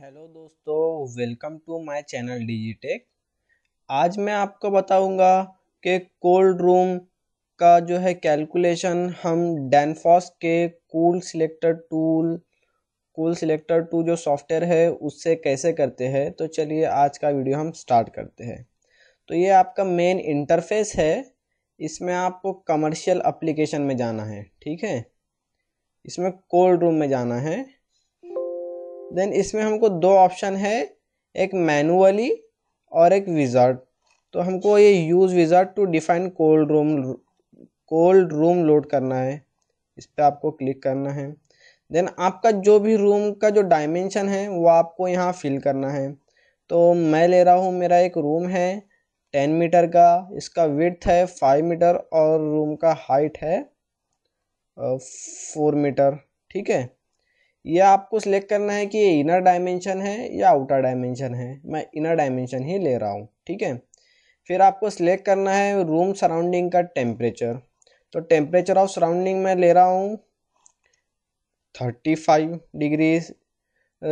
Hello दोस्तों welcome to my channel Digitech आज मैं आपको बताऊंगा कि कोल्ड रूम का जो है कैलकुलेशन हम डैनफॉस के cool selector tool cool selector tool जो सॉफ्टवेयर है उससे कैसे करते हैं तो चलिए आज का वीडियो हम स्टार्ट करते हैं तो ये आपका मेन इंटरफेस है इसमें आपको कमर्शियल अप्लीकेशन में जाना है ठीक है इसमें कोल्ड रूम में जाना है देन इसमें हमको दो ऑप्शन है एक मैनुअली और एक विज़ार्ड तो हमको ये use wizard to define cold room cold room load करना है इस पर आपको क्लिक करना है देन आपका जो भी रूम का जो डायमेंशन है वो आपको यहाँ फिल करना है तो मैं ले रहा हूँ मेरा एक रूम है टेन मीटर का इसका विथ है फाइव मीटर और रूम का हाइट है फोर मीटर ठीक है यह आपको सिलेक्ट करना है कि ये इनर डायमेंशन है या आउटर डायमेंशन है मैं इनर डायमेंशन ही ले रहा हूँ ठीक है फिर आपको सिलेक्ट करना है रूम सराउंडिंग का टेम्परेचर तो टेम्परेचर ऑफ सराउंडिंग में ले रहा हूँ थर्टी फाइव डिग्री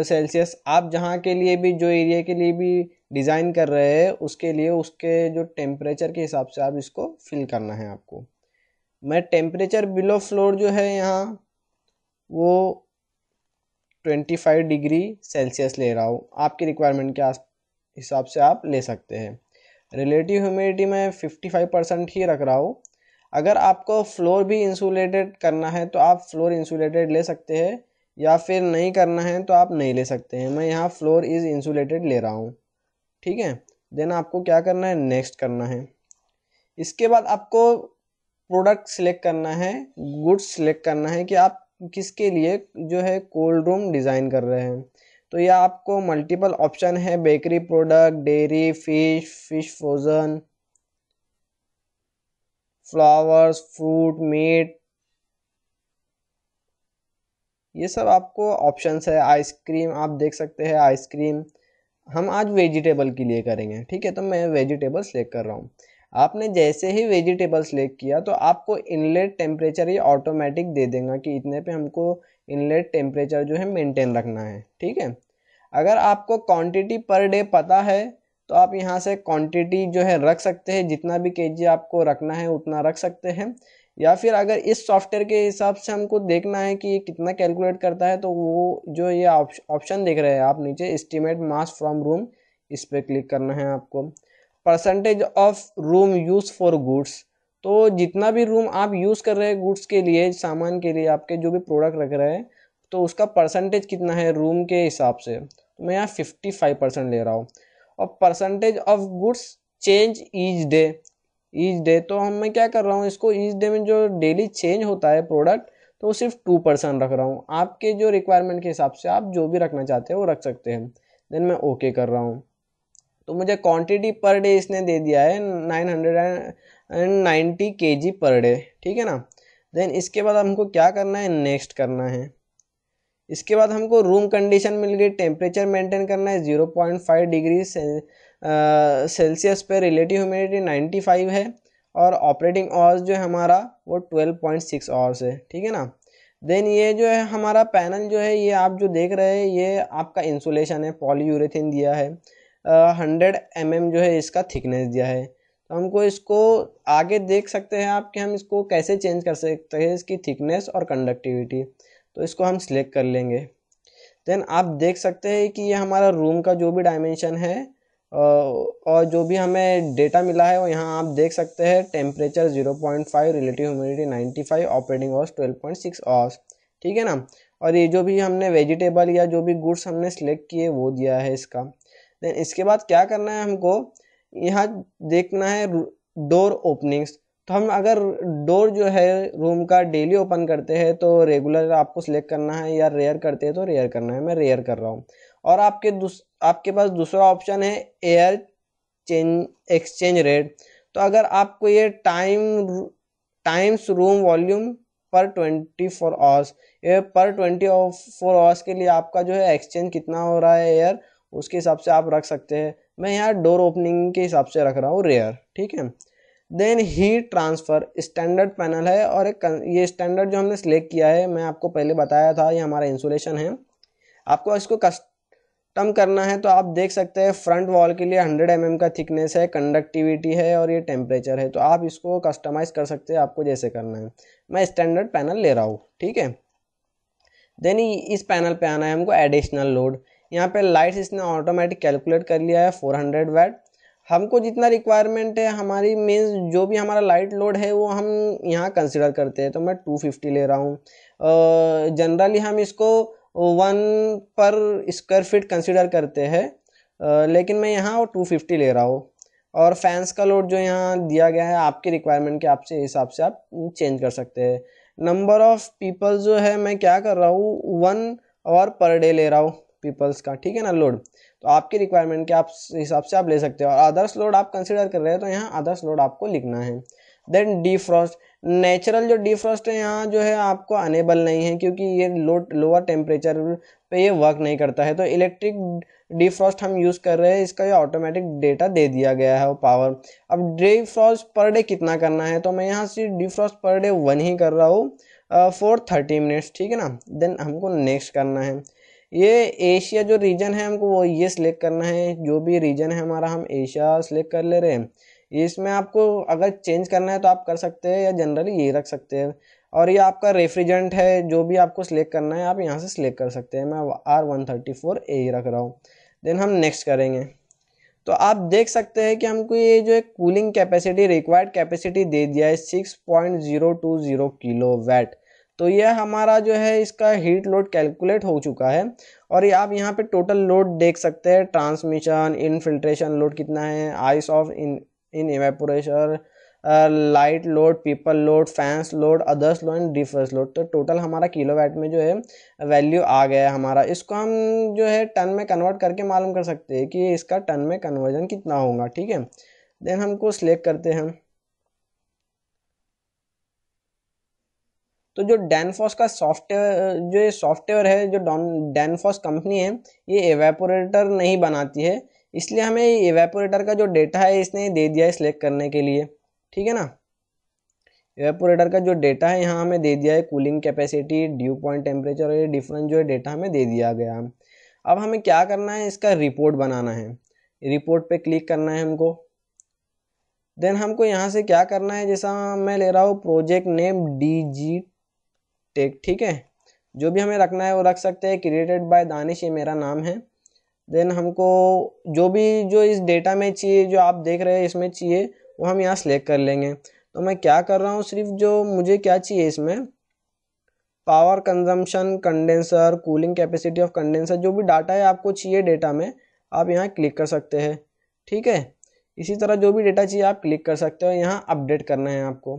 सेल्सियस आप जहाँ के लिए भी जो एरिया के लिए भी डिज़ाइन कर रहे हैं उसके लिए उसके जो टेम्परेचर के हिसाब से आप इसको फिल करना है आपको मैं टेम्परेचर बिलो फ्लोर जो है यहाँ वो ट्वेंटी फाइव डिग्री सेल्सियस ले रहा हूँ आपकी रिक्वायरमेंट के हिसाब से आप ले सकते हैं रिलेटिव ह्यूमिडिटी में फिफ्टी फाइव परसेंट ही रख रहा हूँ अगर आपको फ्लोर भी इंसुलेटेड करना है तो आप फ्लोर इंसुलेटेड ले सकते हैं या फिर नहीं करना है तो आप नहीं ले सकते हैं मैं यहाँ फ्लोर इज़ इंसुलेटेड ले रहा हूँ ठीक है देन आपको क्या करना है नेक्स्ट करना है इसके बाद आपको प्रोडक्ट सिलेक्ट करना है गुड्स सिलेक्ट करना है कि आप किसके लिए जो है कोल्ड रूम डिज़ाइन कर रहे हैं तो ये आपको मल्टीपल ऑप्शन है bakery product dairy fish fish frozen flowers fruit meat ये सब आपको ऑप्शंस है आइसक्रीम आप देख सकते हैं आइसक्रीम हम आज वेजिटेबल के लिए करेंगे ठीक है तो मैं वेजिटेबल सेलेक्ट कर रहा हूँ आपने जैसे ही वेजिटेबल सेलेक्ट किया तो आपको इनलेट टेम्परेचर ये ऑटोमेटिक दे देगा कि इतने पे हमको इनलेट टेम्परेचर जो है मेंटेन रखना है ठीक है अगर आपको क्वांटिटी पर डे पता है तो आप यहाँ से क्वांटिटी जो है रख सकते हैं जितना भी केजी आपको रखना है उतना रख सकते हैं या फिर अगर इस सॉफ्टवेयर के हिसाब से हमको देखना है कि ये कितना कैलकुलेट करता है तो वो जो ये ऑप्शन देख रहे हैं आप नीचे इस्टीमेट मास फ्रॉम रूम इस पर क्लिक करना है आपको percentage of room use for goods तो जितना भी रूम आप यूज़ कर रहे हैं गुड्स के लिए सामान के लिए आपके जो भी प्रोडक्ट रख रहे हैं तो उसका परसेंटेज कितना है रूम के हिसाब से तो मैं यहाँ फिफ्टी फाइव परसेंट ले रहा हूँ और percentage of goods change each day each day तो हम मैं क्या कर रहा हूँ इसको ईच डे में जो डेली चेंज होता है प्रोडक्ट तो सिर्फ टू परसेंट रख रहा हूँ आपके जो रिक्वायरमेंट के हिसाब से आप जो भी रखना चाहते हो वो रख सकते हैं देन मैं ओके okay कर रहा हूँ तो मुझे क्वांटिटी पर डे इसने दे दिया है नाइन हंड्रेड एंड नाइन्टी के जी पर डे ठीक है ना देन इसके बाद हमको क्या करना है नेक्स्ट करना है इसके बाद हमको रूम कंडीशन मिल गई टेम्परेचर मेंटेन करना है zero point five degree Celsius पे रिलेटिव ह्यूमिडिटी नाइन्टी फाइव है और ऑपरेटिंग आवर्स जो है हमारा वो ट्वेल्व पॉइंट सिक्स आवर्स है ठीक है ना देन ये जो है हमारा पैनल जो है ये आप जो देख रहे हैं ये आपका इंसुलेशन है पॉलीयूरेथिन दिया है हंड्रेड एम mm जो है इसका थिकनेस दिया है तो हमको इसको आगे देख सकते हैं आप कि हम इसको कैसे चेंज कर सकते हैं इसकी थिकनेस और कंडक्टिविटी तो इसको हम सिलेक्ट कर लेंगे देन आप देख सकते हैं कि ये हमारा रूम का जो भी डायमेंशन है और जो भी हमें डेटा मिला है वो यहाँ आप देख सकते हैं temperature 0.5 relative humidity five operating hours 12.6 hours ठीक है ना और ये जो भी हमने वेजिटेबल या जो भी गुड्स हमने सेलेक्ट किए वो दिया है इसका देन इसके बाद क्या करना है हमको यहाँ देखना है डोर ओपनिंग्स तो हम अगर डोर जो है रूम का डेली ओपन करते हैं तो रेगुलर आपको सिलेक्ट करना है या रेयर करते हैं तो रेयर करना है मैं रेयर कर रहा हूँ और आपके आपके पास दूसरा ऑप्शन है एयर चेंज एक्सचेंज रेट तो अगर आपको ये टाइम टाइम्स रूम वॉल्यूम पर ट्वेंटी फोर आवर्स ये पर ट्वेंटी फोर आवर्स के लिए आपका जो है एक्सचेंज कितना हो रहा है एयर उसके हिसाब से आप रख सकते हैं मैं यहाँ डोर ओपनिंग के हिसाब से रख रहा हूँ रेयर ठीक है then heat transfer standard panel है और एक ये स्टैंडर्ड जो हमने सेलेक्ट किया है मैं आपको पहले बताया था ये हमारा इंसुलेशन है आपको इसको कस्टम करना है तो आप देख सकते हैं फ्रंट वॉल के लिए 100 एम mm का थिकनेस है कंडक्टिविटी है और ये टेम्परेचर है तो आप इसको कस्टमाइज़ कर सकते हैं आपको जैसे करना है मैं स्टैंडर्ड पैनल ले रहा हूँ ठीक है देन इस पैनल पे आना है हमको एडिशनल लोड यहाँ पे लाइट्स इसने ऑटोमेटिक कैलकुलेट कर लिया है 400 हंड्रेड वैट हमको जितना रिक्वायरमेंट है हमारी मीन्स जो भी हमारा लाइट लोड है वो हम यहाँ कंसिडर करते हैं तो मैं 250 ले रहा हूँ जनरली हम इसको वन पर स्क्वायर फीट कंसिडर करते हैं लेकिन मैं यहाँ टू फिफ्टी ले रहा हूँ और फैंस का लोड जो यहाँ दिया गया है आपके रिक्वायरमेंट के आपसे हिसाब से आप चेंज कर सकते हैं नंबर ऑफ़ पीपल जो है मैं क्या कर रहा हूँ वन और पर डे ले रहा हूँ पीपल्स का ठीक है ना लोड तो आपकी रिक्वायरमेंट के आप हिसाब से आप ले सकते हो और आदर्श लोड आप कंसिडर कर रहे हो तो यहाँ आदर्श लोड आपको लिखना है देन डी नेचुरल जो डिफ्रॉस्ट है यहाँ जो है आपको अनेबल नहीं है क्योंकि ये लो लोअर टेम्परेचर पे ये वर्क नहीं करता है तो इलेक्ट्रिक डिफ्रॉस्ट हम यूज़ कर रहे हैं इसका ये ऑटोमेटिक डेटा दे दिया गया है वो पावर अब डिफ्रॉस्ट पर डे कितना करना है तो मैं यहाँ से डिफ्रॉस्ट पर डे वन ही कर रहा हूँ फोर थर्टी मिनट्स ठीक है ना देन हमको नेक्स्ट करना है ये एशिया जो रीजन है हमको वो ये सिलेक्ट करना है जो भी रीजन है हमारा हम एशिया सिलेक्ट कर ले रहे हैं इसमें आपको अगर चेंज करना है तो आप कर सकते हैं या जनरली ये रख सकते हैं और ये आपका रेफ्रिजरेंट है जो भी आपको सिलेक्ट करना है आप यहाँ से सिलेक्ट कर सकते हैं मैं R one thirty four A रख रहा हूँ देन हम नेक्स्ट करेंगे तो आप देख सकते हैं कि हमको ये जो एक कूलिंग कैपेसिटी रिक्वायर्ड कैपेसिटी दे दिया है six point zero two zero kilowatt तो यह हमारा जो है इसका हीट लोड कैलकुलेट हो चुका है और ये आप यहाँ पे टोटल लोड देख सकते हैं ट्रांसमिशन इनफिल्ट्रेशन लोड कितना है ice of in in evaporation light load people load fans load others load and defrost load तो टोटल हमारा किलोवाट में जो है वैल्यू आ गया है हमारा इसको हम जो है टन में कन्वर्ट करके मालूम कर सकते हैं कि इसका टन में कन्वर्जन कितना होगा ठीक है देन हमको सिलेक्ट करते हैं तो जो डैनफॉस का सॉफ्टवेयर जो ये सॉफ्टवेयर है जो डैनफॉस कंपनी है ये एवेपोरेटर नहीं बनाती है इसलिए हमें एवेपोरेटर का जो डेटा है इसने दे दिया है सिलेक्ट करने के लिए ठीक है ना एवेपोरेटर का जो डेटा है यहाँ हमें दे दिया है cooling capacity dew point temperature और ये डिफरेंट जो है डेटा हमें दे दिया गया अब हमें क्या करना है इसका रिपोर्ट बनाना है रिपोर्ट पे क्लिक करना है हमको देन हमको यहाँ से क्या करना है जैसा मैं ले रहा हूँ project name D G tech ठीक है जो भी हमें रखना है वो रख सकते हैं क्रिएटेड बाय दानिश ये मेरा नाम है देन हमको जो भी जो इस डेटा में चाहिए जो आप देख रहे हैं इसमें चाहिए वो हम यहाँ सेलेक्ट कर लेंगे तो मैं क्या कर रहा हूँ सिर्फ जो मुझे क्या चाहिए इसमें power consumption condenser cooling capacity of condenser जो भी डाटा है आपको चाहिए डेटा में आप यहाँ क्लिक कर सकते हैं ठीक है इसी तरह जो भी डेटा चाहिए आप क्लिक कर सकते हो यहाँ अपडेट करना है आपको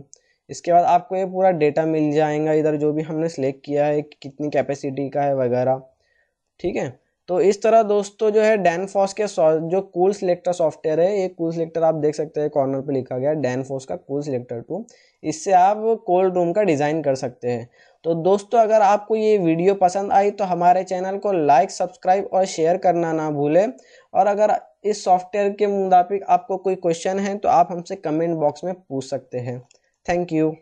इसके बाद आपको ये पूरा डेटा मिल जाएगा इधर जो भी हमने सेलेक्ट किया है कितनी कैपेसिटी का है वगैरह ठीक है तो इस तरह दोस्तों जो है डैनफोस के जो कूल सिलेक्टर सॉफ्टवेयर है ये कूल सिलेक्टर आप देख सकते हैं कॉर्नर पे लिखा गया है डैनफोस का कूल सिलेक्टर टू इससे आप कोल्ड रूम का डिज़ाइन कर सकते हैं तो दोस्तों अगर आपको ये वीडियो पसंद आई तो हमारे चैनल को लाइक सब्सक्राइब और शेयर करना ना भूलें और अगर इस सॉफ्टवेयर के मुताबिक आपको कोई क्वेश्चन है तो आप हमसे कमेंट बॉक्स में पूछ सकते हैं Thank you.